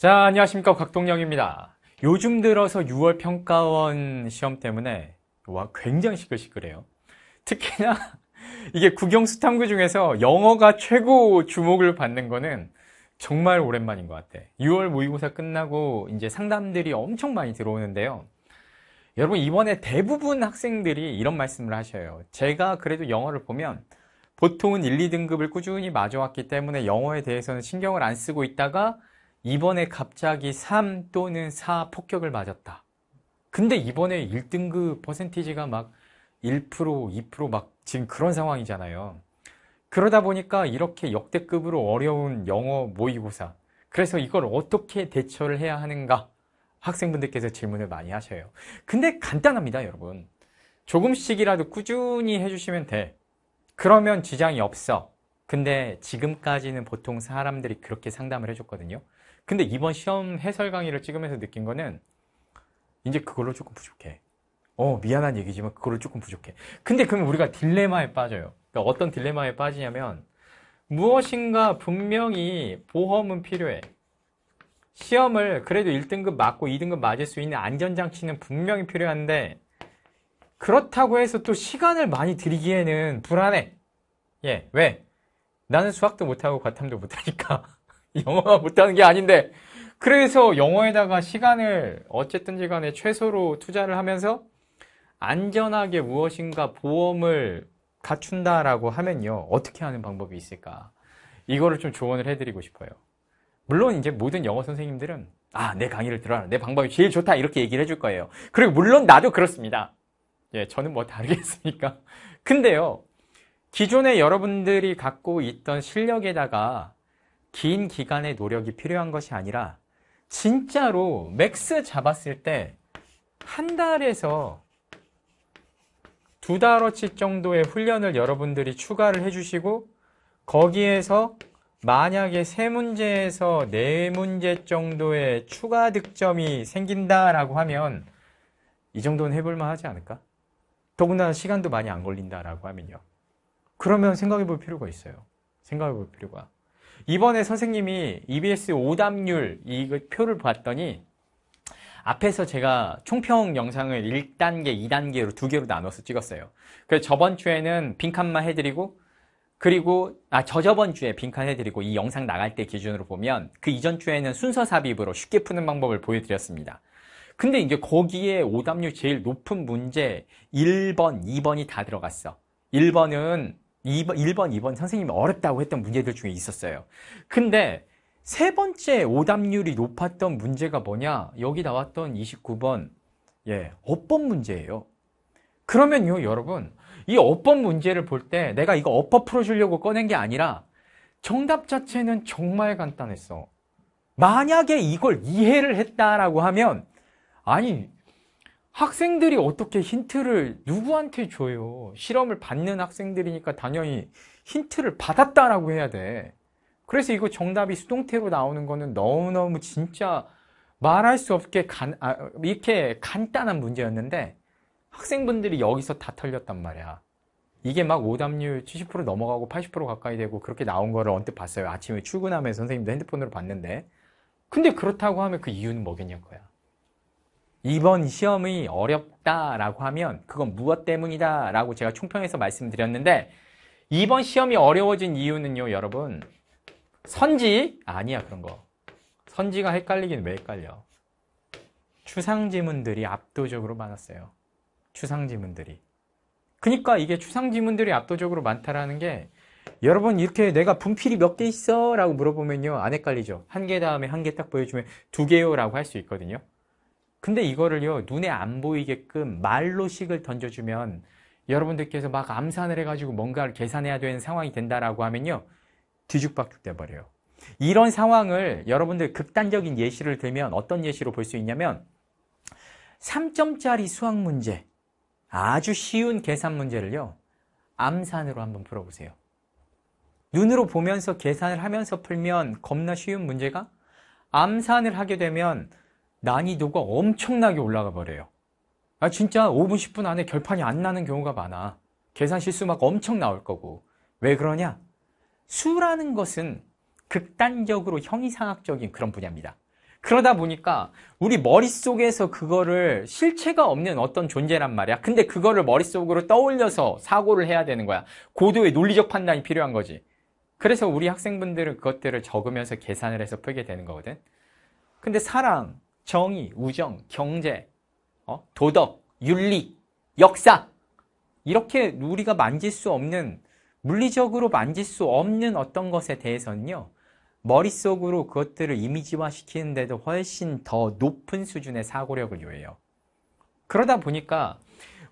자, 안녕하십니까. 곽동영입니다. 요즘 들어서 6월 평가원 시험 때문에 와 굉장히 시끌시끌해요. 특히나 이게 국영수탐구 중에서 영어가 최고 주목을 받는 거는 정말 오랜만인 것 같아. 6월 모의고사 끝나고 이제 상담들이 엄청 많이 들어오는데요. 여러분 이번에 대부분 학생들이 이런 말씀을 하셔요. 제가 그래도 영어를 보면 보통은 1, 2등급을 꾸준히 마주왔기 때문에 영어에 대해서는 신경을 안 쓰고 있다가 이번에 갑자기 3 또는 4 폭격을 맞았다. 근데 이번에 1등급 퍼센티지가 막 1%, 2%막 지금 그런 상황이잖아요. 그러다 보니까 이렇게 역대급으로 어려운 영어 모의고사. 그래서 이걸 어떻게 대처를 해야 하는가? 학생분들께서 질문을 많이 하셔요. 근데 간단합니다, 여러분. 조금씩이라도 꾸준히 해주시면 돼. 그러면 지장이 없어. 근데 지금까지는 보통 사람들이 그렇게 상담을 해줬거든요. 근데 이번 시험 해설 강의를 찍으면서 느낀 거는 이제 그걸로 조금 부족해. 어, 미안한 얘기지만 그걸로 조금 부족해. 근데 그러면 우리가 딜레마에 빠져요. 그러니까 어떤 딜레마에 빠지냐면 무엇인가 분명히 보험은 필요해. 시험을 그래도 1등급 맞고 2등급 맞을 수 있는 안전장치는 분명히 필요한데 그렇다고 해서 또 시간을 많이 들이기에는 불안해. 예, 왜? 나는 수학도 못하고 과탐도 못하니까. 영어가 못하는 게 아닌데 그래서 영어에다가 시간을 어쨌든지 간에 최소로 투자를 하면서 안전하게 무엇인가 보험을 갖춘다라고 하면요 어떻게 하는 방법이 있을까 이거를 좀 조언을 해드리고 싶어요 물론 이제 모든 영어 선생님들은 아 내 강의를 들어라 내 방법이 제일 좋다 이렇게 얘기를 해줄 거예요 그리고 물론 나도 그렇습니다 예 저는 뭐 다르겠습니까 근데요 기존에 여러분들이 갖고 있던 실력에다가 긴 기간의 노력이 필요한 것이 아니라 진짜로 맥스 잡았을 때 한 달에서 두 달어치 정도의 훈련을 여러분들이 추가를 해주시고 거기에서 만약에 세 문제에서 네 문제 정도의 추가 득점이 생긴다라고 하면 이 정도는 해볼만 하지 않을까? 더군다나 시간도 많이 안 걸린다라고 하면요. 그러면 생각해 볼 필요가 있어요. 생각해 볼 필요가. 이번에 선생님이 EBS 오답률 이 표를 봤더니 앞에서 제가 총평 영상을 1단계, 2단계로 두 개로 나눠서 찍었어요. 그래서 저번 주에는 빈칸만 해드리고 그리고 아 저저번 주에 빈칸 해드리고 이 영상 나갈 때 기준으로 보면 그 이전 주에는 순서 삽입으로 쉽게 푸는 방법을 보여드렸습니다. 근데 이제 거기에 오답률 제일 높은 문제 1번, 2번이 다 들어갔어. 1번은 2번, 1번, 2번 선생님이 어렵다고 했던 문제들 중에 있었어요. 근데 세 번째 오답률이 높았던 문제가 뭐냐? 여기 나왔던 29번, 예, 어법 문제예요. 그러면요, 여러분, 이 어법 문제를 볼 때 내가 이거 어법 풀어주려고 꺼낸 게 아니라 정답 자체는 정말 간단했어. 만약에 이걸 이해를 했다라고 하면, 아니, 학생들이 어떻게 힌트를 누구한테 줘요? 실험을 받는 학생들이니까 당연히 힌트를 받았다라고 해야 돼. 그래서 이거 정답이 수동태로 나오는 거는 너무너무 진짜 말할 수 없게 간, 아, 이렇게 간단한 문제였는데 학생분들이 여기서 다 털렸단 말이야. 이게 막 오답률 70% 넘어가고 80% 가까이 되고 그렇게 나온 거를 언뜻 봤어요. 아침에 출근하면 선생님도 핸드폰으로 봤는데. 근데 그렇다고 하면 그 이유는 뭐겠냐 고요 이번 시험이 어렵다라고 하면 그건 무엇 때문이다라고 제가 총평해서 말씀드렸는데 이번 시험이 어려워진 이유는요, 여러분. 선지? 아니야, 그런 거. 선지가 헷갈리긴 왜 헷갈려? 추상 지문들이 압도적으로 많았어요. 추상 지문들이. 그러니까 이게 추상 지문들이 압도적으로 많다라는 게 여러분 이렇게 내가 분필이 몇 개 있어? 라고 물어보면요. 안 헷갈리죠. 한 개 다음에 한 개 딱 보여주면 두 개요 라고 할 수 있거든요. 근데 이거를요, 눈에 안 보이게끔 말로 식을 던져주면 여러분들께서 막 암산을 해가지고 뭔가를 계산해야 되는 상황이 된다라고 하면요, 뒤죽박죽 돼버려요. 이런 상황을 여러분들 극단적인 예시를 들면 어떤 예시로 볼 수 있냐면 3점짜리 수학 문제, 아주 쉬운 계산 문제를요, 암산으로 한번 풀어보세요. 눈으로 보면서 계산을 하면서 풀면 겁나 쉬운 문제가 암산을 하게 되면 난이도가 엄청나게 올라가 버려요. 아, 진짜 5분, 10분 안에 결판이 안 나는 경우가 많아. 계산 실수 막 엄청 나올 거고. 왜 그러냐? 수라는 것은 극단적으로 형이상학적인 그런 분야입니다. 그러다 보니까 우리 머릿속에서 그거를 실체가 없는 어떤 존재란 말이야. 근데 그거를 머릿속으로 떠올려서 사고를 해야 되는 거야. 고도의 논리적 판단이 필요한 거지. 그래서 우리 학생분들은 그것들을 적으면서 계산을 해서 풀게 되는 거거든. 근데 사랑, 정의, 우정, 경제, 어? 도덕, 윤리, 역사 이렇게 우리가 만질 수 없는 물리적으로 만질 수 없는 어떤 것에 대해서는요 머릿속으로 그것들을 이미지화 시키는데도 훨씬 더 높은 수준의 사고력을 요해요 그러다 보니까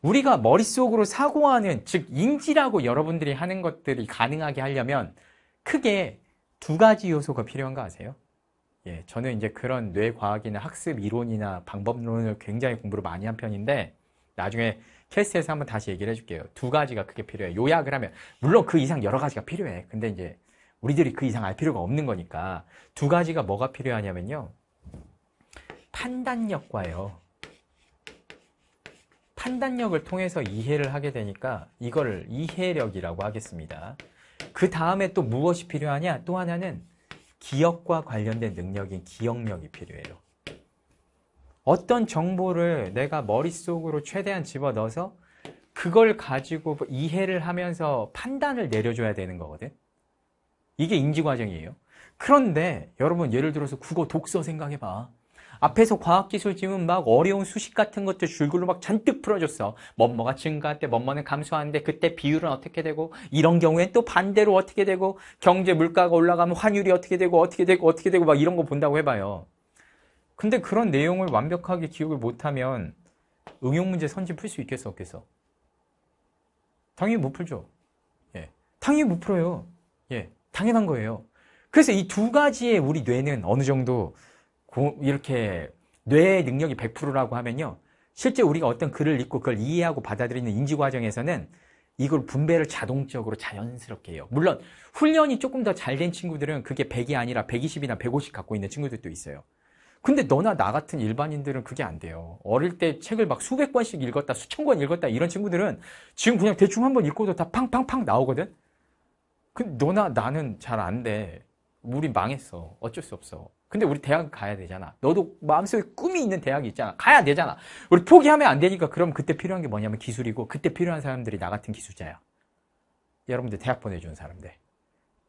우리가 머릿속으로 사고하는 즉 인지라고 여러분들이 하는 것들이 가능하게 하려면 크게 두 가지 요소가 필요한 거 아세요? 예, 저는 이제 그런 뇌과학이나 학습 이론이나 방법론을 굉장히 공부를 많이 한 편인데 나중에 캐이스에서 한번 다시 얘기를 해줄게요. 두 가지가 그게 필요해. 요 요약을 하면 물론 그 이상 여러 가지가 필요해. 근데 이제 우리들이 그 이상 알 필요가 없는 거니까 두 가지가 뭐가 필요하냐면요. 판단력과요. 판단력을 통해서 이해를 하게 되니까 이걸 이해력이라고 하겠습니다. 그 다음에 또 무엇이 필요하냐? 또 하나는 기억과 관련된 능력인 기억력이 필요해요. 어떤 정보를 내가 머릿속으로 최대한 집어넣어서 그걸 가지고 이해를 하면서 판단을 내려줘야 되는 거거든. 이게 인지 과정이에요. 그런데 여러분 예를 들어서 국어 독서 생각해봐. 앞에서 과학기술지문 막 어려운 수식 같은 것들 줄글로 막 잔뜩 풀어줬어. 뭐뭐가 증가할 때 뭐뭐는 감소하는데 그때 비율은 어떻게 되고 이런 경우엔 또 반대로 어떻게 되고 경제 물가가 올라가면 환율이 어떻게 되고 어떻게 되고 어떻게 되고 막 이런 거 본다고 해봐요. 근데 그런 내용을 완벽하게 기억을 못하면 응용문제 선지 풀 수 있겠어 없겠어? 당연히 못 풀죠. 예. 당연히 못 풀어요. 예. 당연한 거예요. 그래서 이 두 가지의 우리 뇌는 어느 정도 이렇게 뇌의 능력이 100%라고 하면요. 실제 우리가 어떤 글을 읽고 그걸 이해하고 받아들이는 인지 과정에서는 이걸 분배를 자동적으로 자연스럽게 해요. 물론 훈련이 조금 더 잘 된 친구들은 그게 100이 아니라 120이나 150 갖고 있는 친구들도 있어요. 근데 너나 나 같은 일반인들은 그게 안 돼요. 어릴 때 책을 막 수백 권씩 읽었다, 수천 권 읽었다 이런 친구들은 지금 그냥 대충 한번 읽고도 다 팡팡팡 나오거든. 근데 너나 나는 잘 안 돼. 우리 망했어. 어쩔 수 없어. 근데 우리 대학 가야 되잖아. 너도 마음속에 꿈이 있는 대학이 있잖아. 가야 되잖아. 우리 포기하면 안 되니까 그럼 그때 필요한 게 뭐냐면 기술이고 그때 필요한 사람들이 나 같은 기술자야. 여러분들 대학 보내준 사람들.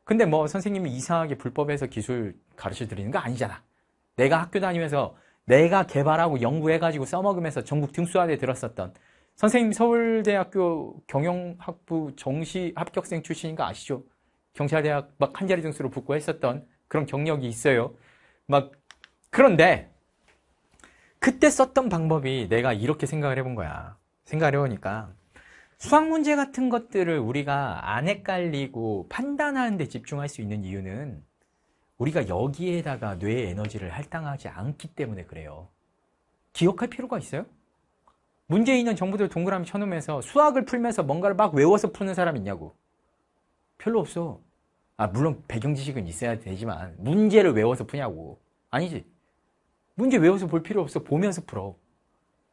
근데 뭐 선생님이 이상하게 불법에서 기술 가르쳐 드리는 거 아니잖아. 내가 학교 다니면서 내가 개발하고 연구해가지고 써먹으면서 전국 등수안에 들었었던 선생님 서울대학교 경영학부 정시 합격생 출신인 거 아시죠? 경찰대학 막 한자리 등수로 붙고 했었던 그런 경력이 있어요. 막 그런데 그때 썼던 방법이 내가 이렇게 생각을 해본 거야. 생각을 해보니까 수학 문제 같은 것들을 우리가 안 헷갈리고 판단하는 데 집중할 수 있는 이유는 우리가 여기에다가 뇌 에너지를 할당하지 않기 때문에 그래요. 기억할 필요가 있어요? 문제 있는 정보들 동그라미 쳐놓으면서 수학을 풀면서 뭔가를 막 외워서 푸는 사람 있냐고. 별로 없어. 아, 물론 배경 지식은 있어야 되지만 문제를 외워서 푸냐고. 아니지. 문제 외워서 볼 필요 없어. 보면서 풀어.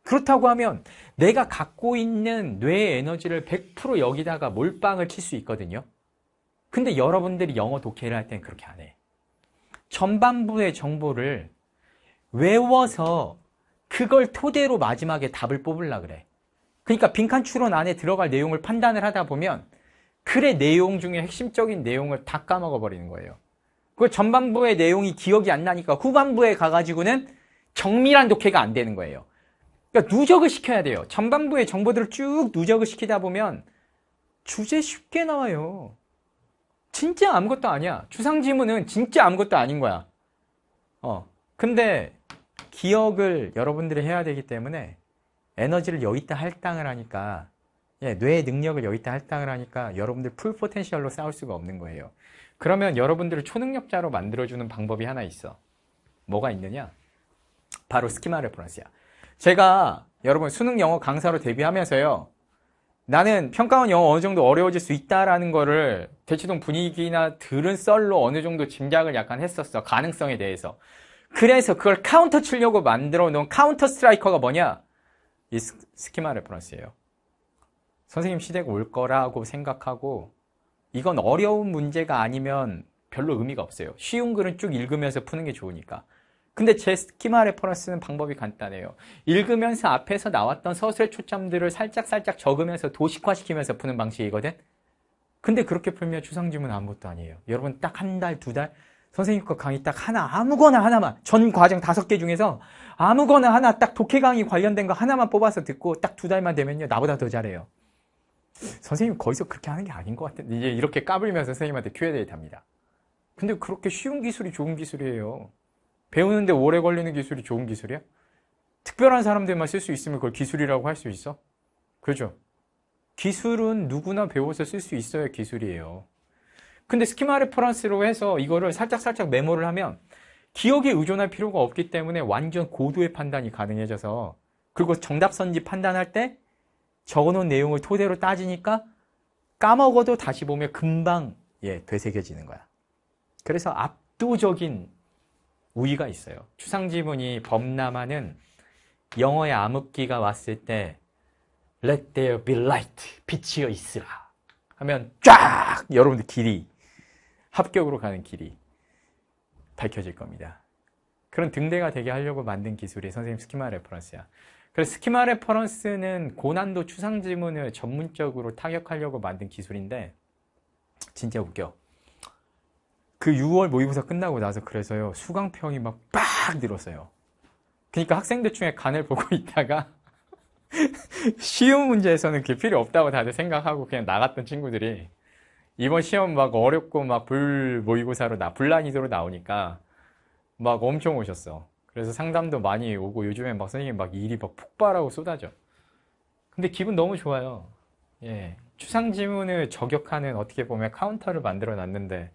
그렇다고 하면 내가 갖고 있는 뇌 에너지를 100% 여기다가 몰빵을 칠 수 있거든요. 근데 여러분들이 영어 독해를 할 땐 그렇게 안 해. 전반부의 정보를 외워서 그걸 토대로 마지막에 답을 뽑으려 그래. 그러니까 빈칸 추론 안에 들어갈 내용을 판단을 하다 보면 글의 내용 중에 핵심적인 내용을 다 까먹어 버리는 거예요. 그 전반부의 내용이 기억이 안 나니까 후반부에 가가지고는 정밀한 독해가 안 되는 거예요. 그러니까 누적을 시켜야 돼요. 전반부의 정보들을 쭉 누적을 시키다 보면 주제 쉽게 나와요. 진짜 아무것도 아니야. 추상지문은 진짜 아무것도 아닌 거야. 어. 근데 기억을 여러분들이 해야 되기 때문에 에너지를 여기다 할당을 하니까 예, 뇌의 능력을 여기다 할당을 하니까 여러분들 풀 포텐셜로 싸울 수가 없는 거예요. 그러면 여러분들을 초능력자로 만들어주는 방법이 하나 있어. 뭐가 있느냐? 바로 스키마 레퍼런스야. 제가 여러분 수능 영어 강사로 데뷔하면서요. 나는 평가원 영어 어느 정도 어려워질 수 있다라는 거를 대치동 분위기나 들은 썰로 어느 정도 짐작을 약간 했었어. 가능성에 대해서. 그래서 그걸 카운터 치려고 만들어 놓은 카운터 스트라이커가 뭐냐? 이 스키마 레퍼런스예요. 선생님 시댁올 거라고 생각하고 이건 어려운 문제가 아니면 별로 의미가 없어요. 쉬운 글은 쭉 읽으면서 푸는 게 좋으니까. 근데 제 스키마 레퍼런스는 방법이 간단해요. 읽으면서 앞에서 나왔던 서술 초점들을 살짝살짝 적으면서 도식화시키면서 푸는 방식이거든? 근데 그렇게 풀면 추상지문 아무것도 아니에요. 여러분 딱 한 달, 두 달, 선생님 거 그 강의 딱 하나, 아무거나 하나만, 전 과정 다섯 개 중에서 아무거나 하나 딱 독해 강의 관련된 거 하나만 뽑아서 듣고 딱 두 달만 되면요. 나보다 더 잘해요. 선생님 거기서 그렇게 하는 게 아닌 것 같은데 이제 이렇게 까불면서 선생님한테 큐에데이 답니다. 근데 그렇게 쉬운 기술이 좋은 기술이에요. 배우는데 오래 걸리는 기술이 좋은 기술이야? 특별한 사람들만 쓸 수 있으면 그걸 기술이라고 할 수 있어? 그죠? 기술은 누구나 배워서 쓸 수 있어야 기술이에요. 근데 스키마 레퍼런스로 해서 이거를 살짝살짝 메모를 하면 기억에 의존할 필요가 없기 때문에 완전 고도의 판단이 가능해져서 그리고 정답 선지 판단할 때 적어놓은 내용을 토대로 따지니까 까먹어도 다시 보면 금방 예, 되새겨지는 거야. 그래서 압도적인 우위가 있어요. 추상지문이 범람하는 영어의 암흑기가 왔을 때 Let there be light, 빛이여 있으라 하면 쫙 여러분들 길이 합격으로 가는 길이 밝혀질 겁니다. 그런 등대가 되게 하려고 만든 기술이 선생님 스키마 레퍼런스야. 그래서 스키마 레퍼런스는 고난도 추상 지문을 전문적으로 타격하려고 만든 기술인데 진짜 웃겨. 그 6월 모의고사 끝나고 나서 그래서요 수강평이 막 빡 늘었어요. 그러니까 학생들 중에 간을 보고 있다가 쉬운 문제에서는 그게 필요 없다고 다들 생각하고 그냥 나갔던 친구들이 이번 시험 막 어렵고 막 불 모의고사로 나 불난이도로 나오니까 막 엄청 오셨어. 그래서 상담도 많이 오고 요즘엔 막 선생님 막 일이 막 폭발하고 쏟아져. 근데 기분 너무 좋아요. 예. 추상 지문을 저격하는 어떻게 보면 카운터를 만들어 놨는데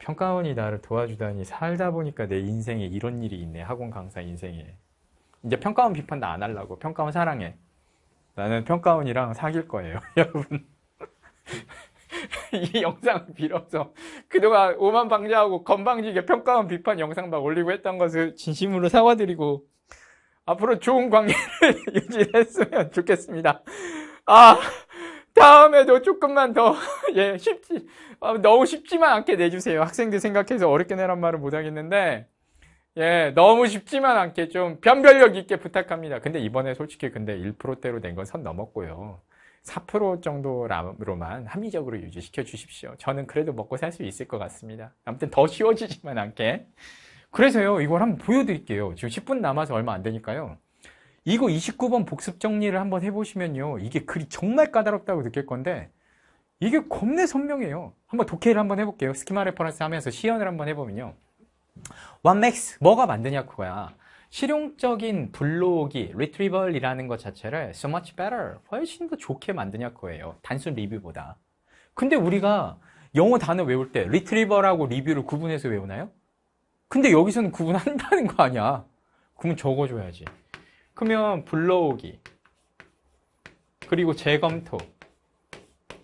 평가원이 나를 도와주다니 살다 보니까 내 인생에 이런 일이 있네. 학원 강사 인생에. 이제 평가원 비판 나안 하려고. 평가원 사랑해. 나는 평가원이랑 사귈 거예요, 여러분. 이 영상을 빌어서 그동안 오만 방지하고 건방지게 평가원 비판 영상 막 올리고 했던 것을 진심으로 사과드리고 앞으로 좋은 관계를 유지했으면 좋겠습니다. 아 다음에도 조금만 더 예 쉽지 아, 너무 쉽지만 않게 내주세요. 학생들 생각해서 어렵게 내란 말을 못하겠는데 예, 너무 쉽지만 않게 좀 변별력 있게 부탁합니다. 근데 이번에 솔직히 근데 1%대로 낸 건 선 넘었고요. 4% 정도로만 합리적으로 유지시켜 주십시오. 저는 그래도 먹고 살 수 있을 것 같습니다. 아무튼 더 쉬워지지만 않게. 그래서요, 이걸 한번 보여드릴게요. 지금 10분 남아서 얼마 안 되니까요. 이거 29번 복습 정리를 한번 해보시면요. 이게 글이 정말 까다롭다고 느낄 건데, 이게 겁내 선명해요. 한번 독해를 한번 해볼게요. 스키마 레퍼런스 하면서 시연을 한번 해보면요. What makes, 뭐가 만드냐, 그거야. 실용적인 블로이 r e t r i e 이라는것 자체를 so much better 훨씬 더 좋게 만드냐 거예요 단순 리뷰보다 근데 우리가 영어 단어 외울 때리트리 r i 하고 리뷰를 구분해서 외우나요? 근데 여기서는 구분한다는 거 아니야 그러면 적어줘야지 그러면 블로오기 그리고 재검토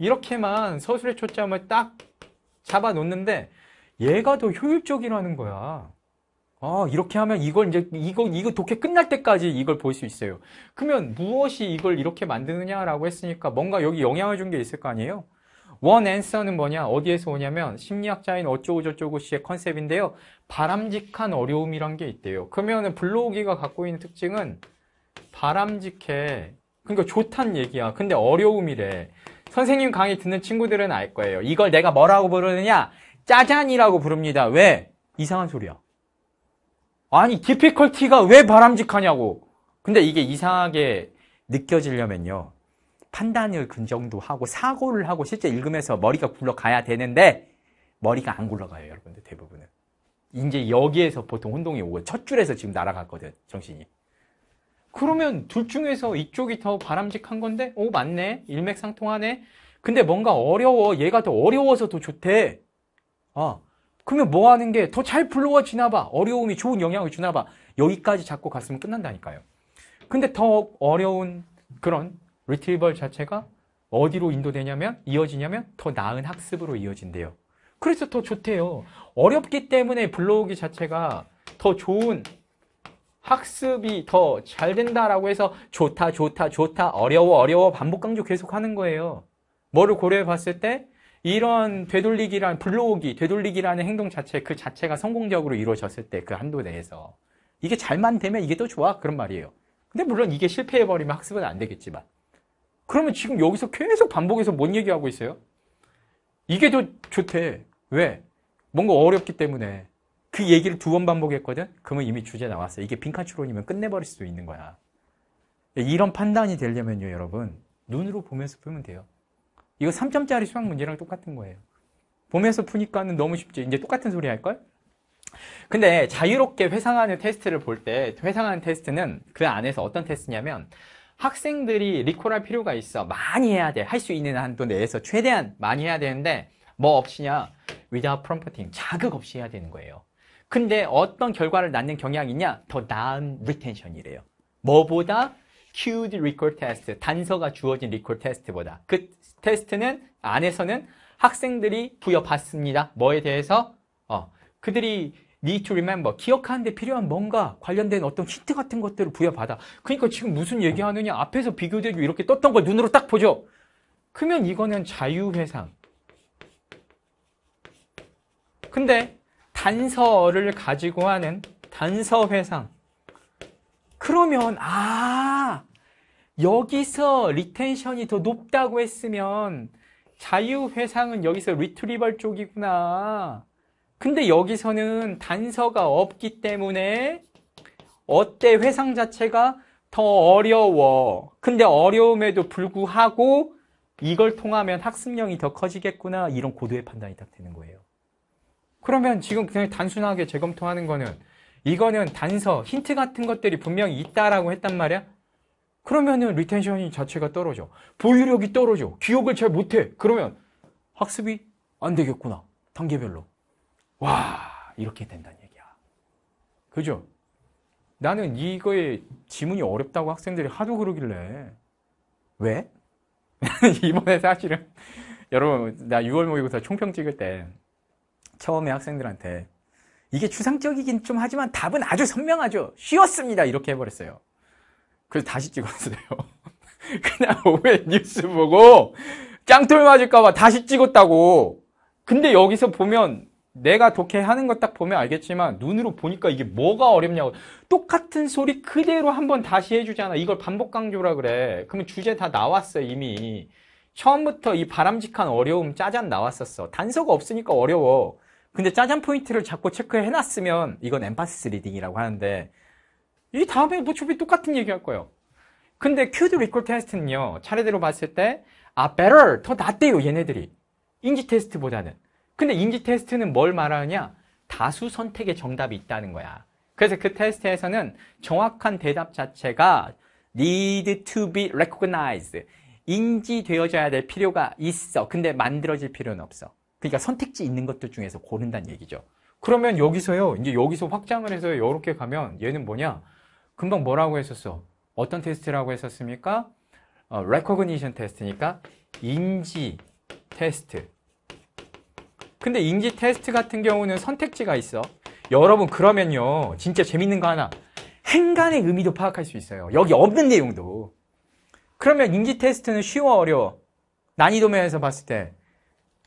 이렇게만 서술의 초점을 딱 잡아놓는데 얘가 더 효율적이라는 거야 아, 이렇게 하면 이걸 이제, 이거, 이거 독해 끝날 때까지 이걸 볼 수 있어요. 그러면 무엇이 이걸 이렇게 만드느냐라고 했으니까 뭔가 여기 영향을 준 게 있을 거 아니에요? 원 앤서는 뭐냐? 어디에서 오냐면 심리학자인 어쩌고저쩌고 씨의 컨셉인데요. 바람직한 어려움이란 게 있대요. 그러면 블로우기가 갖고 있는 특징은 바람직해. 그러니까 좋단 얘기야. 근데 어려움이래. 선생님 강의 듣는 친구들은 알 거예요. 이걸 내가 뭐라고 부르느냐? 짜잔이라고 부릅니다. 왜? 이상한 소리야. 아니 디피컬티가 왜 바람직하냐고 근데 이게 이상하게 느껴지려면요 판단을 근정도 그 하고 사고를 하고 실제 읽으면서 머리가 굴러가야 되는데 머리가 안 굴러가요 여러분들 대부분은 이제 여기에서 보통 혼동이 오고 첫 줄에서 지금 날아갔거든 정신이 그러면 둘 중에서 이쪽이 더 바람직한 건데 오 맞네 일맥상통하네 근데 뭔가 어려워 얘가 더 어려워서 더 좋대 아 그러면 뭐 하는 게 더 잘 불러와 지나 봐. 어려움이 좋은 영향을 주나 봐. 여기까지 잡고 갔으면 끝난다니까요. 근데 더 어려운 그런 리트리버 자체가 어디로 인도되냐면 이어지냐면 더 나은 학습으로 이어진대요. 그래서 더 좋대요. 어렵기 때문에 불러오기 자체가 더 좋은 학습이 더 잘 된다라고 해서 좋다 좋다 좋다 어려워 어려워 반복 강조 계속 하는 거예요. 뭐를 고려해 봤을 때 이런 되돌리기란 블로오기 되돌리기라는 행동 자체 그 자체가 성공적으로 이루어졌을 때 그 한도 내에서 이게 잘만 되면 이게 또 좋아 그런 말이에요. 근데 물론 이게 실패해버리면 학습은 안 되겠지만 그러면 지금 여기서 계속 반복해서 뭔 얘기하고 있어요? 이게 더 좋대. 왜? 뭔가 어렵기 때문에 그 얘기를 두 번 반복했거든? 그러면 이미 주제 나왔어. 이게 빈칸추론이면 끝내버릴 수도 있는 거야. 이런 판단이 되려면요, 여러분. 눈으로 보면서 풀면 돼요. 이거 3점짜리 수학 문제랑 똑같은 거예요. 봄에서 푸니까는 너무 쉽지. 이제 똑같은 소리 할걸? 근데 자유롭게 회상하는 테스트를 볼 때 회상하는 테스트는 그 안에서 어떤 테스트냐면 학생들이 리콜할 필요가 있어. 많이 해야 돼. 할 수 있는 한도 내에서 최대한 많이 해야 되는데 뭐 없이냐? without prompting. 자극 없이 해야 되는 거예요. 근데 어떤 결과를 낳는 경향이 있냐? 더 나은 리텐션이래요. 뭐보다 cued recall test, 단서가 주어진 리콜 테스트보다그 테스트는 안에서는 학생들이 부여받습니다. 뭐에 대해서? 어, 그들이 need to remember, 기억하는데 필요한 뭔가 관련된 어떤 힌트 같은 것들을 부여받아. 그러니까 지금 무슨 얘기하느냐 앞에서 비교되고 이렇게 떴던 걸 눈으로 딱 보죠. 그러면 이거는 자유회상. 근데 단서를 가지고 하는 단서회상. 그러면 아 여기서 리텐션이 더 높다고 했으면 자유회상은 여기서 리트리벌 쪽이구나. 근데 여기서는 단서가 없기 때문에 어때 회상 자체가 더 어려워. 근데 어려움에도 불구하고 이걸 통하면 학습량이 더 커지겠구나. 이런 고도의 판단이 딱 되는 거예요. 그러면 지금 그냥 단순하게 재검토하는 거는 이거는 단서, 힌트 같은 것들이 분명히 있다라고 했단 말이야. 그러면은 리텐션이 자체가 떨어져. 보유력이 떨어져. 기억을 잘 못해. 그러면 학습이 안 되겠구나. 단계별로. 와, 이렇게 된다는 얘기야. 그죠? 나는 이거에 지문이 어렵다고 학생들이 하도 그러길래. 왜? 이번에 사실은, 여러분, 나 6월 모의고사 총평 찍을 때, 처음에 학생들한테, 이게 추상적이긴 좀 하지만 답은 아주 선명하죠. 쉬웠습니다. 이렇게 해버렸어요. 그래서 다시 찍었어요. 그냥 왜 뉴스 보고 짱돌 맞을까봐 다시 찍었다고. 근데 여기서 보면 내가 독해하는 것 딱 보면 알겠지만 눈으로 보니까 이게 뭐가 어렵냐고 똑같은 소리 그대로 한 번 다시 해주잖아 이걸 반복 강조라 그래 그러면 주제 다 나왔어 이미 처음부터 이 바람직한 어려움 짜잔 나왔었어 단서가 없으니까 어려워 근데 짜잔 포인트를 자꾸 체크해놨으면 이건 엠파스 리딩이라고 하는데 이 다음에 어차피 뭐 똑같은 얘기할 거예요. 근데 큐드 리콜 테스트는요. 차례대로 봤을 때 아, better, 더 낫대요, 얘네들이. 인지 테스트보다는. 근데 인지 테스트는 뭘 말하느냐? 다수 선택의 정답이 있다는 거야. 그래서 그 테스트에서는 정확한 대답 자체가 need to be recognized. 인지되어져야 될 필요가 있어. 근데 만들어질 필요는 없어. 그러니까 선택지 있는 것들 중에서 고른다는 얘기죠. 그러면 여기서요, 이제 여기서 확장을 해서 이렇게 가면 얘는 뭐냐? 금방 뭐라고 했었어? 어떤 테스트라고 했었습니까? 어, recognition 테스트니까 인지 테스트. 근데 인지 테스트 같은 경우는 선택지가 있어. 여러분 그러면요. 진짜 재밌는 거 하나. 행간의 의미도 파악할 수 있어요. 여기 없는 내용도. 그러면 인지 테스트는 쉬워 어려워? 난이도면에서 봤을 때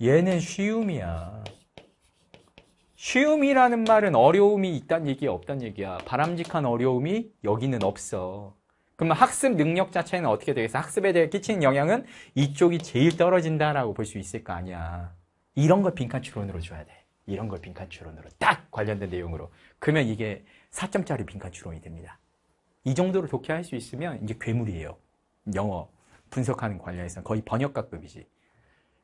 얘는 쉬움이야. 쉬움이라는 말은 어려움이 있단 얘기야, 없단 얘기야. 바람직한 어려움이 여기는 없어. 그러면 학습 능력 자체는 어떻게 되겠어? 학습에 대해 끼치는 영향은 이쪽이 제일 떨어진다라고 볼 수 있을 거 아니야. 이런 걸 빈칸 추론으로 줘야 돼. 이런 걸 빈칸 추론으로 딱 관련된 내용으로. 그러면 이게 4점짜리 빈칸 추론이 됩니다. 이 정도로 독해할 수 있으면 이제 괴물이에요. 영어 분석하는 관련해서는 거의 번역가급이지.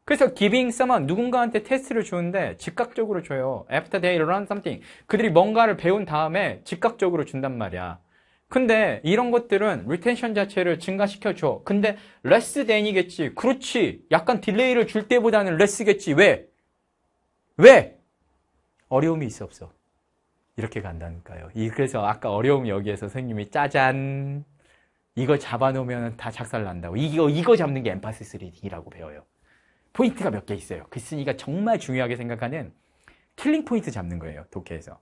그래서 giving someone 누군가한테 테스트를 주는데 즉각적으로 줘요. After they learn something. 그들이 뭔가를 배운 다음에 즉각적으로 준단 말이야. 근데 이런 것들은 리텐션 자체를 증가시켜줘. 근데 레스 s s 이겠지 그렇지. 약간 딜레이를 줄 때보다는 레스겠지 왜? 왜? 어려움이 있어 없어. 이렇게 간다니까요. 그래서 아까 어려움 여기에서 선생님이 짜잔. 이거 잡아놓으면 다 작살 난다고. 이거, 이거 잡는 게 엠파시스 리딩이라고 배워요. 포인트가 몇 개 있어요. 글쓴이가 그 정말 중요하게 생각하는 킬링 포인트 잡는 거예요. 독해에서.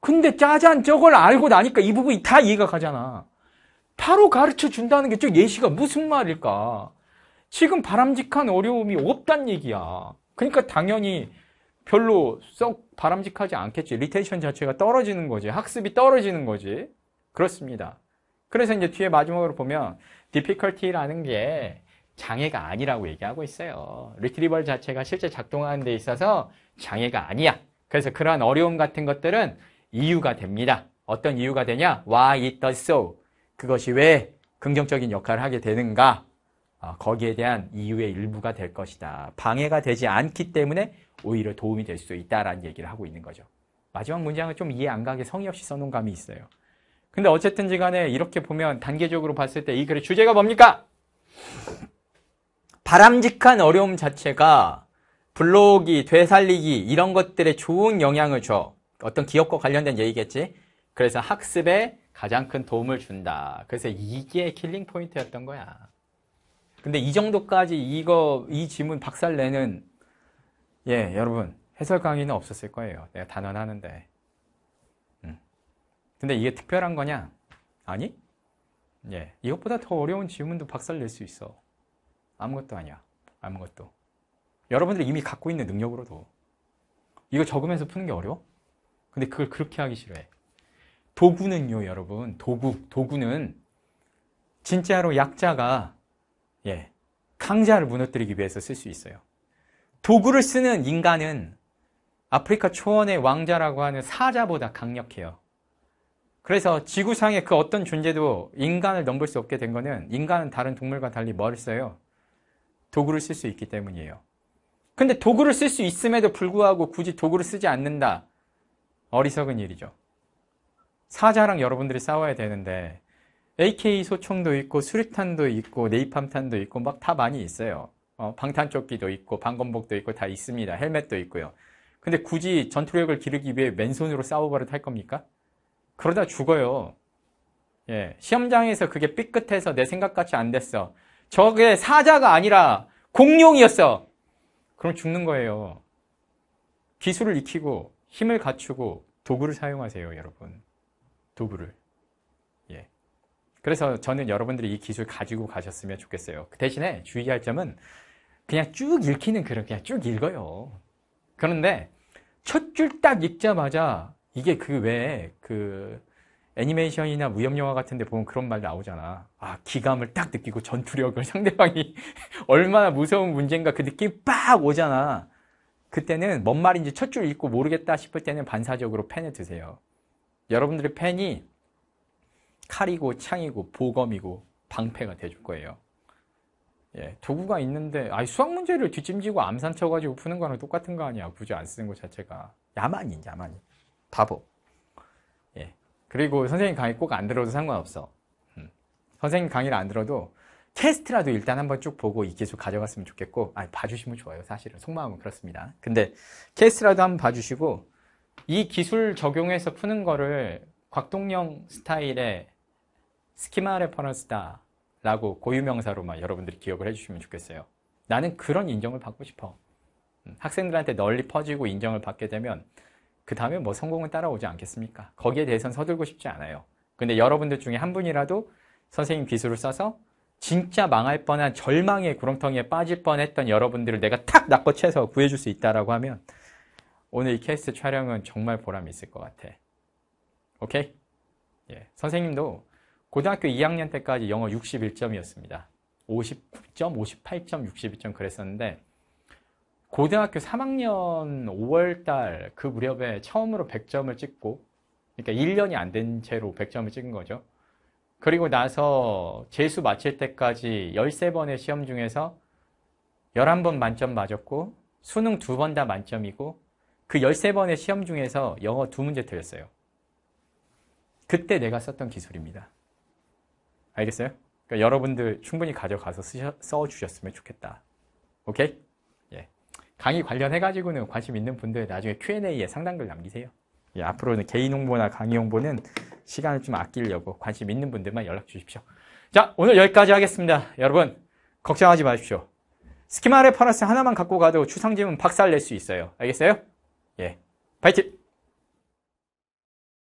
근데 짜잔 저걸 알고 나니까 이 부분이 다 이해가 가잖아. 바로 가르쳐 준다는 게 저 예시가 무슨 말일까? 지금 바람직한 어려움이 없단 얘기야. 그러니까 당연히 별로 썩 바람직하지 않겠지. 리테이션 자체가 떨어지는 거지. 학습이 떨어지는 거지. 그렇습니다. 그래서 이제 뒤에 마지막으로 보면 difficulty라는 게 장애가 아니라고 얘기하고 있어요. 리트리버 자체가 실제 작동하는 데 있어서 장애가 아니야. 그래서 그러한 어려움 같은 것들은 이유가 됩니다. 어떤 이유가 되냐? Why it does so. 그것이 왜 긍정적인 역할을 하게 되는가? 아, 거기에 대한 이유의 일부가 될 것이다. 방해가 되지 않기 때문에 오히려 도움이 될 수 있다라는 얘기를 하고 있는 거죠. 마지막 문장은 좀 이해 안 가게 성의 없이 써놓은 감이 있어요. 근데 어쨌든지 간에 이렇게 보면 단계적으로 봤을 때 이 글의 주제가 뭡니까? 바람직한 어려움 자체가 블로기, 되살리기 이런 것들에 좋은 영향을 줘. 어떤 기업과 관련된 얘기겠지. 그래서 학습에 가장 큰 도움을 준다. 그래서 이게 킬링 포인트였던 거야. 근데 이 정도까지 이거 이질문 박살 내는 예, 여러분 해설 강의는 없었을 거예요. 내가 단언하는데. 음. 근데 이게 특별한 거냐? 아니? 예. 이것보다 더 어려운 질문도 박살 낼 수 있어. 아무것도 아니야. 아무것도. 여러분들이 이미 갖고 있는 능력으로도 이거 적으면서 푸는 게 어려워? 근데 그걸 그렇게 하기 싫어해. 도구는요, 여러분. 도구, 도구는 진짜로 약자가 예, 강자를 무너뜨리기 위해서 쓸 수 있어요. 도구를 쓰는 인간은 아프리카 초원의 왕자라고 하는 사자보다 강력해요. 그래서 지구상의 그 어떤 존재도 인간을 넘볼 수 없게 된 거는 인간은 다른 동물과 달리 멀었어요 도구를 쓸 수 있기 때문이에요. 근데 도구를 쓸 수 있음에도 불구하고 굳이 도구를 쓰지 않는다. 어리석은 일이죠. 사자랑 여러분들이 싸워야 되는데 AK 소총도 있고 수류탄도 있고 네이팜탄도 있고 막 다 많이 있어요. 어, 방탄조끼도 있고 방검복도 있고 다 있습니다. 헬멧도 있고요. 근데 굳이 전투력을 기르기 위해 맨손으로 싸워버릇 할 겁니까? 그러다 죽어요. 예, 시험장에서 그게 삐끗해서 내 생각같이 안 됐어. 저게 사자가 아니라 공룡이었어. 그럼 죽는 거예요. 기술을 익히고 힘을 갖추고 도구를 사용하세요, 여러분. 도구를. 예. 그래서 저는 여러분들이 이 기술 가지고 가셨으면 좋겠어요. 그 대신에 주의할 점은 그냥 쭉 읽히는 글은 그냥 쭉 읽어요. 그런데 첫 줄 딱 읽자마자 이게 그 외에 그 애니메이션이나 무협영화 같은 데 보면 그런 말 나오잖아. 아, 기감을 딱 느끼고 전투력을 상대방이 얼마나 무서운 문제인가 그 느낌 빡 오잖아. 그때는 뭔 말인지 첫 줄 읽고 모르겠다 싶을 때는 반사적으로 펜에 드세요. 여러분들의 펜이 칼이고 창이고 보검이고 방패가 돼줄 거예요. 예, 도구가 있는데 아 수학 문제를 뒤짐지고 암산 쳐가지고 푸는 거랑 똑같은 거 아니야. 굳이 안 쓰는 것 자체가. 야만인 야만인. 바보. 그리고 선생님 강의 꼭 안 들어도 상관없어. 음. 선생님 강의를 안 들어도 테스트라도 일단 한번 쭉 보고 이게 좀 가져갔으면 좋겠고, 아 봐주시면 좋아요. 사실은 속마음은 그렇습니다. 근데 테스트라도 한번 봐주시고 이 기술 적용해서 푸는 거를 곽동영 스타일의 스키마 레퍼런스다라고 고유명사로만 여러분들이 기억을 해주시면 좋겠어요. 나는 그런 인정을 받고 싶어. 음, 학생들한테 널리 퍼지고 인정을 받게 되면 그 다음에 뭐 성공은 따라오지 않겠습니까? 거기에 대해서는 서둘고 싶지 않아요. 근데 여러분들 중에 한 분이라도 선생님 기술을 써서 진짜 망할 뻔한 절망의 구렁텅이에 빠질 뻔했던 여러분들을 내가 탁 낚아채서 구해줄 수 있다라고 하면 오늘 이 캐스트 촬영은 정말 보람이 있을 것 같아. 오케이? 예. 선생님도 고등학교 2학년 때까지 영어 61점이었습니다. 5 9점 58점, 62점 그랬었는데 고등학교 3학년 5월달 그 무렵에 처음으로 100점을 찍고 그러니까 1년이 안 된 채로 100점을 찍은 거죠. 그리고 나서 재수 마칠 때까지 13번의 시험 중에서 11번 만점 맞았고 수능 두 번 다 만점이고 그 13번의 시험 중에서 영어 두 문제 틀렸어요. 그때 내가 썼던 기술입니다. 알겠어요? 그러니까 여러분들 충분히 가져가서 쓰셔, 써주셨으면 좋겠다. 오케이? 강의 관련해가지고는 관심 있는 분들 나중에 Q&A에 상담글 남기세요. 예, 앞으로는 개인 홍보나 강의 홍보는 시간을 좀 아끼려고 관심 있는 분들만 연락 주십시오. 자, 오늘 여기까지 하겠습니다. 여러분, 걱정하지 마십시오. 스키마레 퍼런스 하나만 갖고 가도 추상지문 박살 낼 수 있어요. 알겠어요? 예. 파이팅!